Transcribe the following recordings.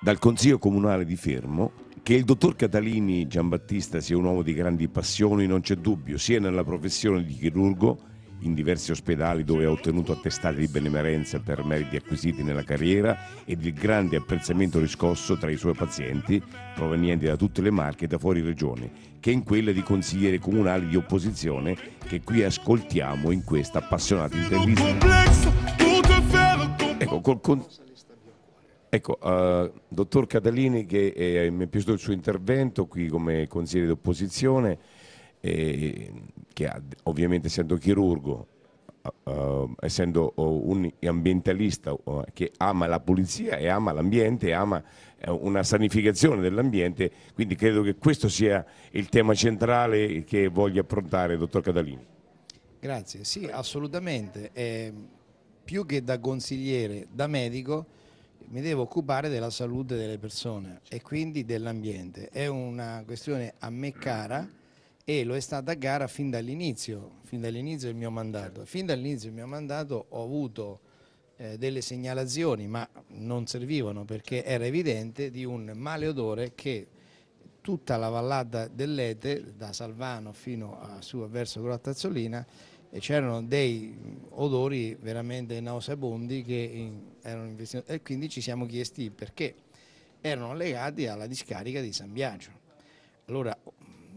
dal Consiglio Comunale di Fermo che il dottor Catalini Giambattista sia un uomo di grandi passioni non c'è dubbio, sia nella professione di chirurgo, in diversi ospedali dove ha ottenuto attestati di benemerenza per meriti acquisiti nella carriera ed il grande apprezzamento riscosso tra i suoi pazienti provenienti da tutte le marche e da fuori regione, che in quella di consigliere comunali di opposizione che qui ascoltiamo in questa appassionata intervista col... Con... Ecco, uh, dottor Catalini, che eh, mi è piaciuto il suo intervento qui come consigliere d'opposizione, eh, che ha, ovviamente essendo chirurgo, uh, essendo oh, un ambientalista uh, che ama la pulizia e ama l'ambiente e ama una sanificazione dell'ambiente, quindi credo che questo sia il tema centrale che voglio affrontare, dottor Catalini. Grazie, sì, assolutamente. Eh più che da consigliere, da medico, mi devo occupare della salute delle persone e quindi dell'ambiente. È una questione a me cara e lo è stata cara fin dall'inizio, fin del mio mandato. Certo. Fin dall'inizio del mio mandato ho avuto eh, delle segnalazioni, ma non servivano perché certo. era evidente di un male odore che tutta la vallata dell'Ete, da Salvano fino a su verso Grottazzolina, e c'erano dei odori veramente nauseabondi che in, erano investiti e quindi ci siamo chiesti perché erano legati alla discarica di San Biagio. Allora,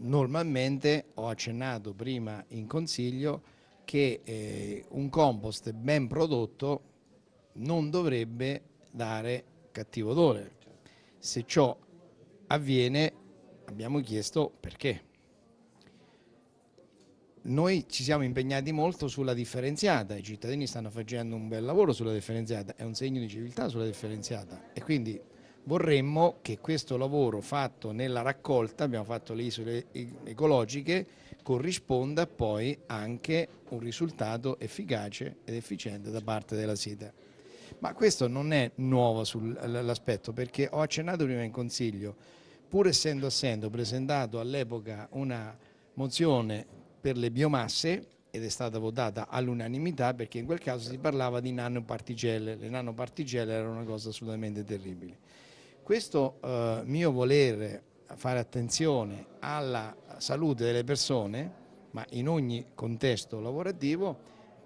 normalmente ho accennato prima in consiglio che eh, un compost ben prodotto non dovrebbe dare cattivo odore. Se ciò avviene abbiamo chiesto perché noi ci siamo impegnati molto sulla differenziata, i cittadini stanno facendo un bel lavoro sulla differenziata, è un segno di civiltà sulla differenziata e quindi vorremmo che questo lavoro fatto nella raccolta, abbiamo fatto le isole ecologiche, corrisponda poi anche un risultato efficace ed efficiente da parte della SITA. Ma questo non è nuovo sull'aspetto perché ho accennato prima in Consiglio, pur essendo assento presentato all'epoca una mozione per le biomasse ed è stata votata all'unanimità perché in quel caso si parlava di nanoparticelle, le nanoparticelle erano una cosa assolutamente terribile. Questo eh, mio voler fare attenzione alla salute delle persone, ma in ogni contesto lavorativo,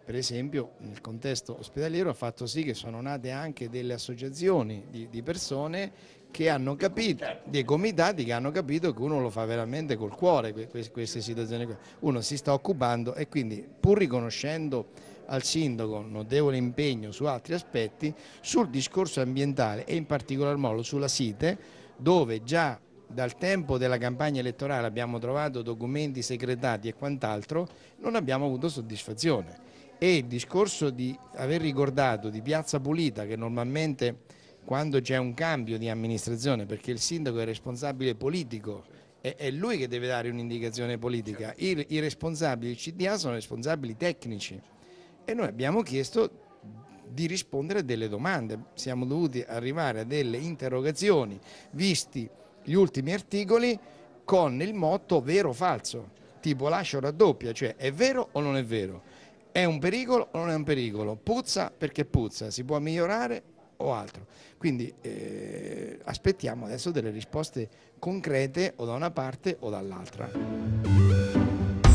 per esempio nel contesto ospedaliero ha fatto sì che sono nate anche delle associazioni di, di persone che hanno capito, dei comitati che hanno capito che uno lo fa veramente col cuore queste situazioni Uno si sta occupando e quindi pur riconoscendo al sindaco notevole impegno su altri aspetti, sul discorso ambientale e in particolar modo sulla site dove già dal tempo della campagna elettorale abbiamo trovato documenti segretati e quant'altro, non abbiamo avuto soddisfazione. E il discorso di aver ricordato di Piazza Pulita che normalmente quando c'è un cambio di amministrazione, perché il sindaco è responsabile politico, è, è lui che deve dare un'indicazione politica, I, i responsabili CDA sono responsabili tecnici e noi abbiamo chiesto di rispondere a delle domande, siamo dovuti arrivare a delle interrogazioni, visti gli ultimi articoli, con il motto vero o falso, tipo lascio raddoppia, cioè è vero o non è vero, è un pericolo o non è un pericolo, puzza perché puzza, si può migliorare o altro. Quindi eh, aspettiamo adesso delle risposte concrete o da una parte o dall'altra.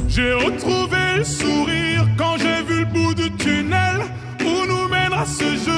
J'ai retrouvé le sourire quand j'ai vu le bout du tunnel où nous mènera ce jeu.